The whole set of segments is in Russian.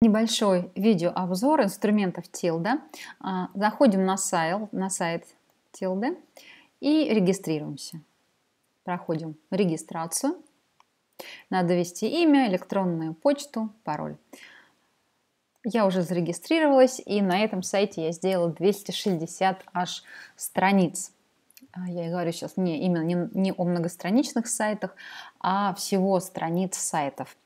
небольшой видеообзор инструментов Tilda. А, заходим на сайт, на сайт Tilda и регистрируемся. Проходим регистрацию. Надо ввести имя, электронную почту, пароль. Я уже зарегистрировалась, и на этом сайте я сделала 260 аж страниц. А, я говорю сейчас не именно не, не о многостраничных сайтах, а всего страниц сайтов –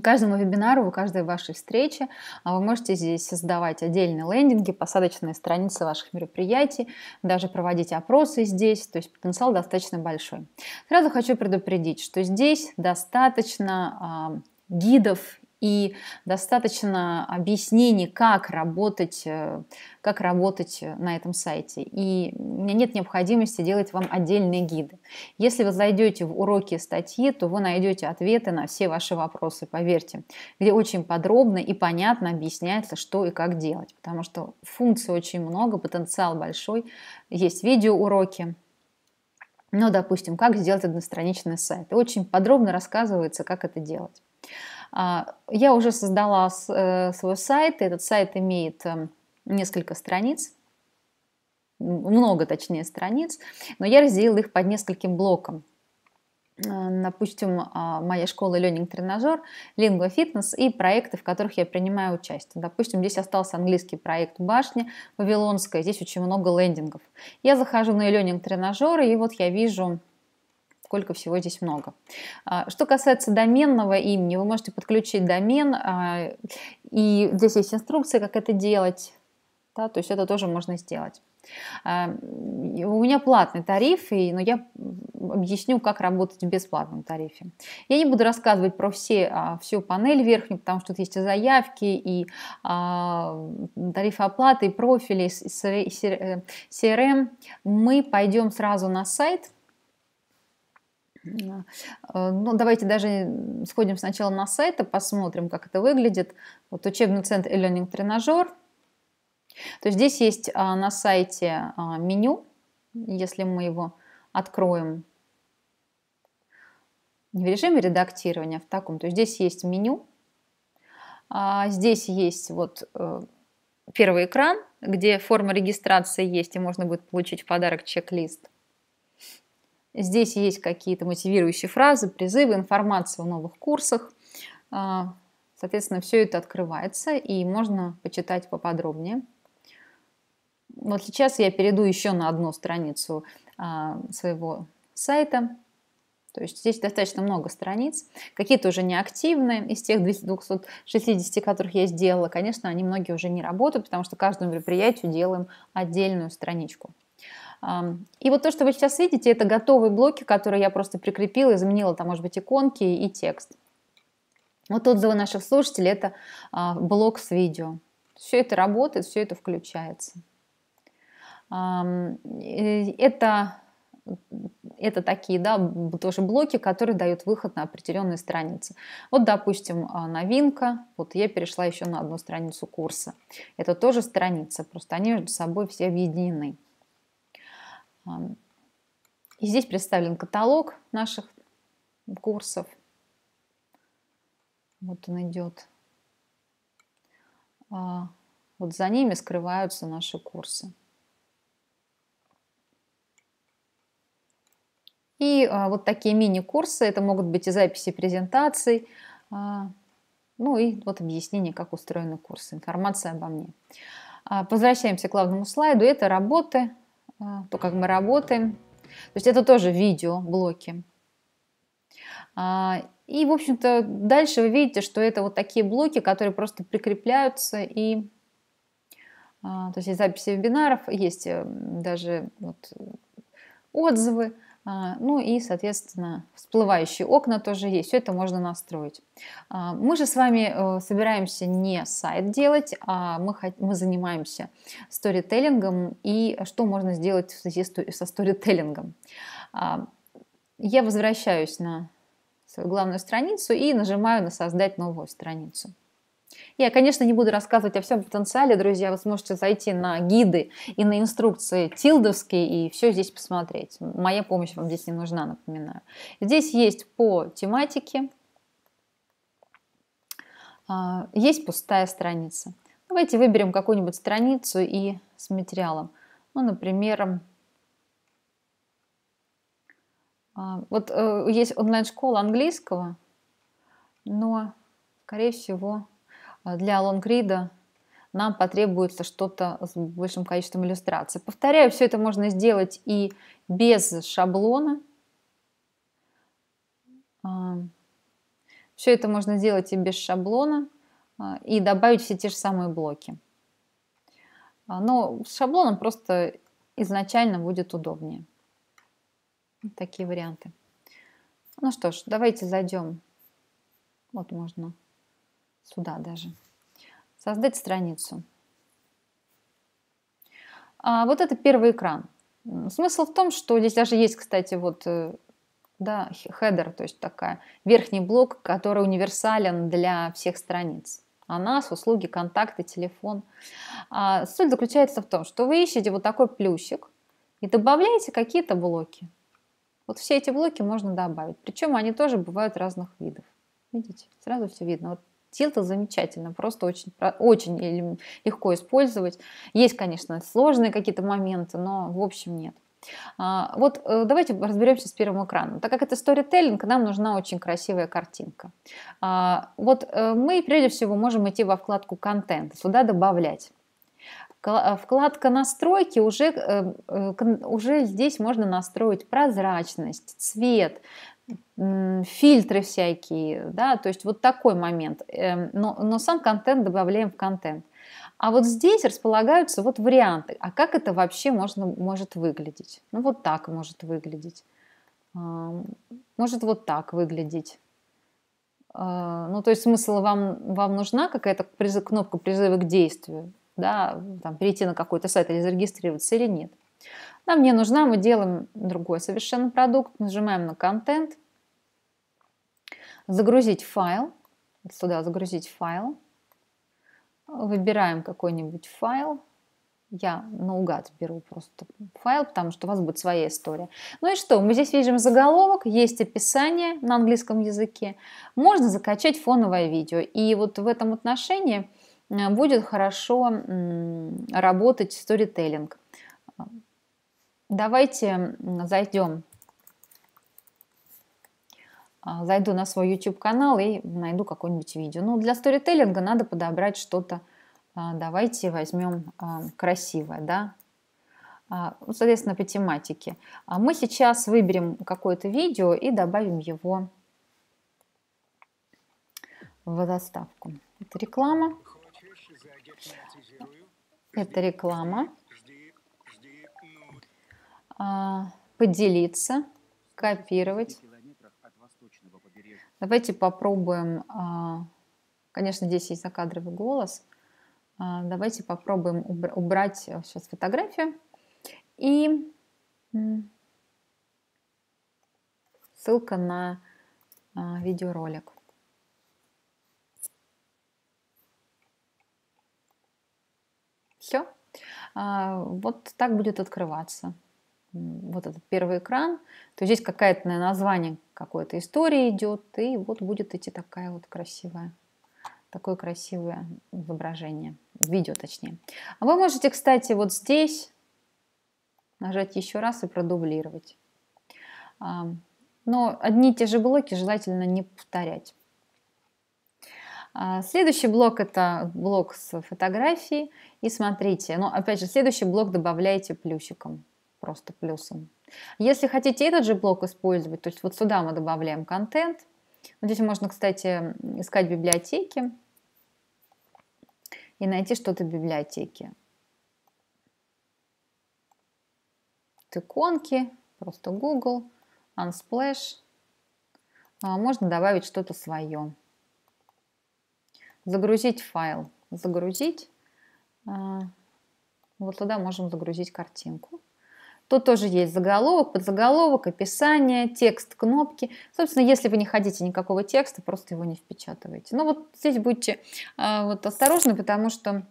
каждому вебинару, каждой вашей встрече а, вы можете здесь создавать отдельные лендинги, посадочные страницы ваших мероприятий, даже проводить опросы здесь, то есть потенциал достаточно большой. Сразу хочу предупредить, что здесь достаточно а, гидов и достаточно объяснений, как работать, э, как работать э, на этом сайте. И у меня нет необходимости делать вам отдельные гиды. Если вы зайдете в уроки статьи, то вы найдете ответы на все ваши вопросы, поверьте, где очень подробно и понятно объясняется, что и как делать, потому что функций очень много, потенциал большой, есть видеоуроки, ну, допустим, как сделать одностраничный сайт. очень подробно рассказывается, как это делать. А, я уже создала э, свой сайт, этот сайт имеет эм, несколько страниц, много точнее страниц, но я разделила их под нескольким блоком. Допустим, э, а, моя школа Learning Тренажер, Lingua Fitness и проекты, в которых я принимаю участие. Допустим, здесь остался английский проект «Башня» Вавилонская, здесь очень много лендингов. Я захожу на Learning Тренажер, и вот я вижу сколько всего здесь много. А, что касается доменного имени, вы можете подключить домен, а, и здесь есть инструкция, как это делать, да, то есть это тоже можно сделать. А, у меня платный тариф, но я объясню, как работать в бесплатном тарифе. Я не буду рассказывать про все, всю панель верхнюю, потому что тут есть и заявки, и тарифы оплаты, и профили, и CRM. Э, Мы пойдем сразу на сайт – а, э, ну, давайте даже сходим сначала на сайт и посмотрим, как это выглядит. Вот учебный центр и learning тренажер. То есть здесь есть а, на сайте а, меню, если мы его откроем не в режиме редактирования, а в таком. То есть здесь есть меню, здесь есть вот э, первый экран, где форма регистрации есть, и можно будет получить в подарок чек-лист. Здесь есть какие-то мотивирующие фразы, призывы, информация о новых курсах. А, соответственно, все это открывается и можно почитать поподробнее. Вот сейчас я перейду еще на одну страницу а, своего сайта. То есть здесь достаточно много страниц. Какие-то уже неактивные из тех 260, которых я сделала. Конечно, они многие уже не работают, потому что каждому мероприятию делаем отдельную страничку. И вот то, что вы сейчас видите, это готовые блоки, которые я просто прикрепила, изменила там, может быть, иконки и текст. Вот отзывы наших слушателей – это а, блок с видео. Все это работает, все это включается. Это, это такие да, тоже блоки, которые дают выход на определенные страницы. Вот, допустим, а, новинка. Вот я перешла еще на одну страницу курса. Это тоже страница, просто они между собой все объединены. И здесь представлен каталог наших курсов. Вот он идет. А, вот за ними скрываются наши курсы. И а, вот такие мини-курсы, это могут быть и записи презентаций, а, ну и вот объяснение, как устроены курсы, информация обо мне. Возвращаемся к главному слайду. Это работы а, то, как мы работаем. То есть это тоже видеоблоки. А, и, в общем-то, дальше вы видите, что это вот такие блоки, которые просто прикрепляются и... А, то есть есть записи вебинаров, есть э, даже вот отзывы. А, ну и, соответственно, всплывающие окна тоже есть. Все это можно настроить. А, мы же с вами э, собираемся не сайт делать, а мы, мы занимаемся сторителлингом и что можно сделать в связи со сторителлингом. А, я возвращаюсь на свою главную страницу и нажимаю на «Создать новую страницу». Я, конечно, не буду рассказывать о всем потенциале, друзья. Вы сможете зайти на гиды и на инструкции тилдовские и все здесь посмотреть. Моя помощь вам здесь не нужна, напоминаю. Здесь есть по тематике, а, есть пустая страница. Давайте выберем какую-нибудь страницу и с материалом. Ну, например, а, вот э, есть онлайн-школа английского, но, скорее всего, а, для лонгрида нам потребуется что-то с большим количеством иллюстраций. Повторяю, все это можно сделать и без шаблона. А, все это можно сделать и без шаблона, а, и добавить все те же самые блоки. Но с шаблоном просто изначально будет удобнее. такие варианты. Ну что ж, давайте зайдем. Вот можно сюда даже. Создать страницу. А вот это первый экран. Смысл в том, что здесь даже есть, кстати, вот э, да, хедер, то есть такая верхний блок, который универсален для всех страниц. А нас, услуги, контакты, телефон. А, суть заключается в том, что вы ищете вот такой плюсик и добавляете какие-то блоки. Вот все эти блоки можно добавить. Причем они тоже бывают разных видов. Видите, сразу все видно. Вот Тилтл замечательно, просто очень, очень легко использовать. Есть, конечно, сложные какие-то моменты, но в общем нет. А, вот э, давайте разберемся с первым экраном. Так как это сторителлинг, нам нужна очень красивая картинка. А, вот э, мы прежде всего можем идти во вкладку «Контент», сюда добавлять. Э, вкладка настройки уже, уже здесь можно настроить прозрачность, цвет, фильтры всякие, да, то есть вот такой момент. Эм, но, но сам контент добавляем в контент. А вот здесь располагаются вот варианты. А как это вообще можно, может выглядеть? Ну, вот так может выглядеть. Может вот так выглядеть. А, ну, то есть смысл вам, вам нужна какая-то призыв, кнопка призыва к действию, да, там, перейти на какой-то сайт или зарегистрироваться или нет. Нам не нужна, мы делаем другой совершенно продукт, нажимаем на контент, Загрузить файл. Сюда загрузить файл. Выбираем какой-нибудь файл. Я наугад беру просто файл, потому что у вас будет своя история. Ну и что? Мы здесь видим заголовок, есть описание на английском языке. Можно закачать фоновое видео. И вот в этом отношении э, будет хорошо работать сторителлинг. Давайте зайдем а, зайду на свой YouTube канал и найду какое-нибудь видео. Ну, для сторителлинга надо подобрать что-то. А, давайте возьмем а, красивое, да, ну, соответственно, по тематике. Мы сейчас выберем какое-то видео и добавим его в заставку. Это реклама. Это реклама. Поделиться, копировать. Давайте попробуем, а, конечно, здесь есть закадровый голос. А, давайте попробуем убрать э, сейчас фотографию и ссылка на а, видеоролик. Все. Вот так будет открываться вот этот первый экран, то здесь какое-то название какой-то истории идет, и вот будет идти такая вот красивая, такое красивое изображение, видео точнее. А вы можете, кстати, вот здесь нажать еще раз и продублировать. А, но одни и те же блоки желательно не повторять. А, следующий блок это блок с фотографией. И смотрите, но ну, опять же, следующий блок добавляете плюсиком просто плюсом. Если хотите этот же блок использовать, то есть вот сюда мы добавляем контент. Вот здесь можно, кстати, искать библиотеки и найти что-то в библиотеке. Иконки, просто Google, Unsplash. А, можно добавить что-то свое. Загрузить файл. Загрузить. А, вот туда можем загрузить картинку. Тут тоже есть заголовок, подзаголовок, описание, текст, кнопки. Собственно, если вы не хотите никакого текста, просто его не впечатывайте. Но вот здесь будьте э, вот осторожны, потому что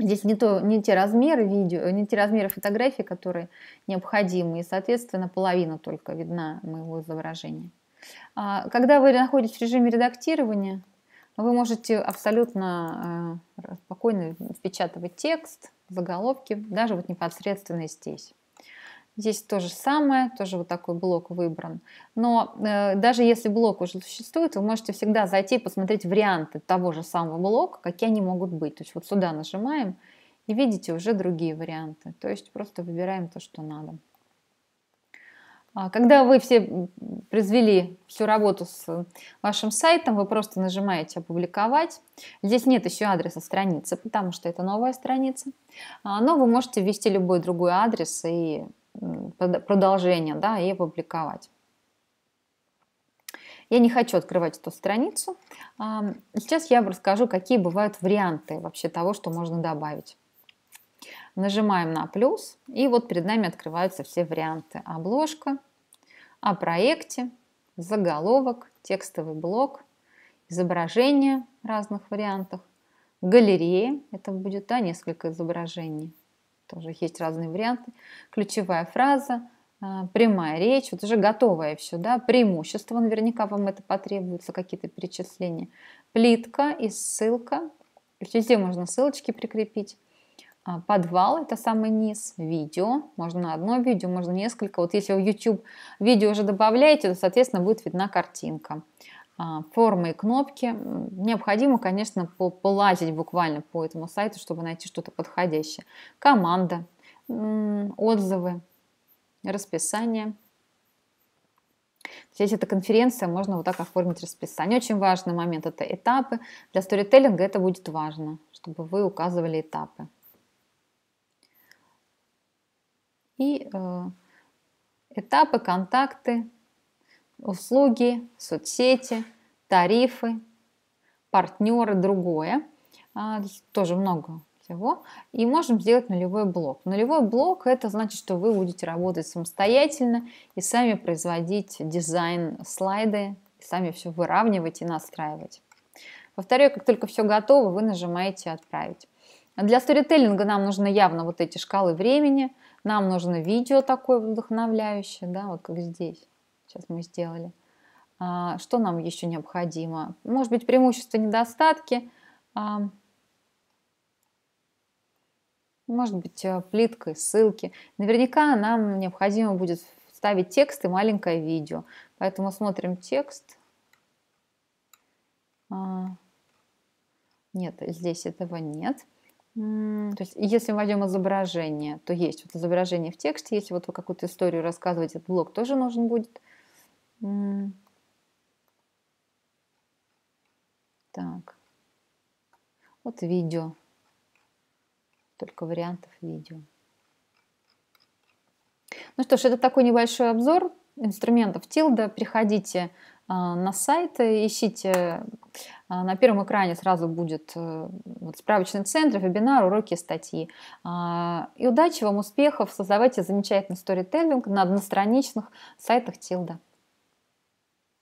здесь не, то, не те размеры видео, не те размеры фотографий, которые необходимы. И, соответственно, половина только видна моего изображения. А, когда вы находитесь в режиме редактирования, вы можете абсолютно э, спокойно впечатывать текст, заголовки, даже вот непосредственно здесь. Здесь то же самое, тоже вот такой блок выбран. Но э, даже если блок уже существует, вы можете всегда зайти и посмотреть варианты того же самого блока, какие они могут быть. То есть вот сюда нажимаем и видите уже другие варианты. То есть просто выбираем то, что надо. А, когда вы все произвели всю работу с э, вашим сайтом, вы просто нажимаете «Опубликовать». Здесь нет еще адреса страницы, потому что это новая страница. А, но вы можете ввести любой другой адрес и продолжение, да, и опубликовать. Я не хочу открывать эту страницу. Сейчас я расскажу, какие бывают варианты вообще того, что можно добавить. Нажимаем на плюс, и вот перед нами открываются все варианты. Обложка, о проекте, заголовок, текстовый блок, изображение в разных вариантах, галерея, это будет да, несколько изображений, тоже есть разные варианты, ключевая фраза, а, прямая речь, вот уже готовое все, да, преимущество, наверняка вам это потребуется, какие-то перечисления, плитка и ссылка, везде можно ссылочки прикрепить, а, подвал, это самый низ, видео, можно одно видео, можно несколько. Вот если в YouTube видео уже добавляете, то, соответственно, будет видна картинка. А, формы и кнопки. Необходимо, конечно, полазить буквально по этому сайту, чтобы найти что-то подходящее. Команда, отзывы, расписание. Здесь это конференция, можно вот так оформить расписание. Очень важный момент – это этапы. Для сторителлинга это будет важно, чтобы вы указывали этапы. и э, этапы, контакты, услуги, соцсети, тарифы, партнеры, другое. А, тоже много всего. И можем сделать нулевой блок. Нулевой блок – это значит, что вы будете работать самостоятельно и сами производить дизайн слайды, сами все выравнивать и настраивать. Во как только все готово, вы нажимаете «Отправить». Для сторителлинга нам нужны явно вот эти шкалы времени – нам нужно видео такое вдохновляющее, да, вот как здесь. Сейчас мы сделали. А, что нам еще необходимо? Может быть, преимущества, недостатки. А, может быть, э, плитка, ссылки. Наверняка нам необходимо будет вставить текст и маленькое видео. Поэтому смотрим текст. А, нет, здесь этого нет. То есть, если мы возьмем изображение, то есть вот изображение в тексте, если вот вы какую-то историю рассказываете, этот блок тоже нужен будет. Так. Вот видео. Только вариантов видео. Ну что ж, это такой небольшой обзор инструментов Tilda. Приходите а, на сайт, э, ищите а, на первом экране сразу будет э, вот, справочный центр, вебинар, уроки, статьи. А, и удачи вам, успехов, создавайте замечательный сторителлинг на одностраничных сайтах Тилда.